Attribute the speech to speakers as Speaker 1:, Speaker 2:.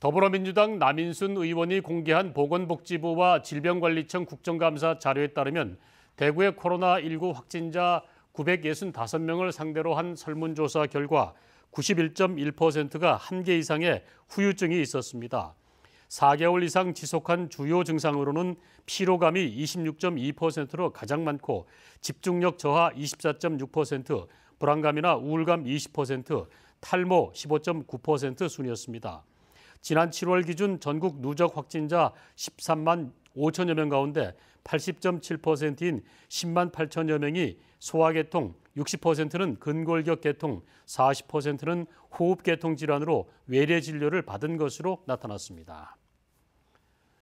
Speaker 1: 더불어민주당 남인순 의원이 공개한 보건복지부와 질병관리청 국정감사 자료에 따르면 대구의 코로나19 확진자 965명을 상대로 한 설문조사 결과 91.1%가 한 개 이상의 후유증이 있었습니다. 4개월 이상 지속한 주요 증상으로는 피로감이 26.2%로 가장 많고 집중력 저하 24.6%, 불안감이나 우울감 20%, 탈모 15.9% 순이었습니다. 지난 7월 기준 전국 누적 확진자 13만 5천여 명 가운데 80.7%인 10만 8천여 명이 소화계통, 60%는 근골격 계통, 40%는 호흡계통 질환으로 외래 진료를 받은 것으로 나타났습니다.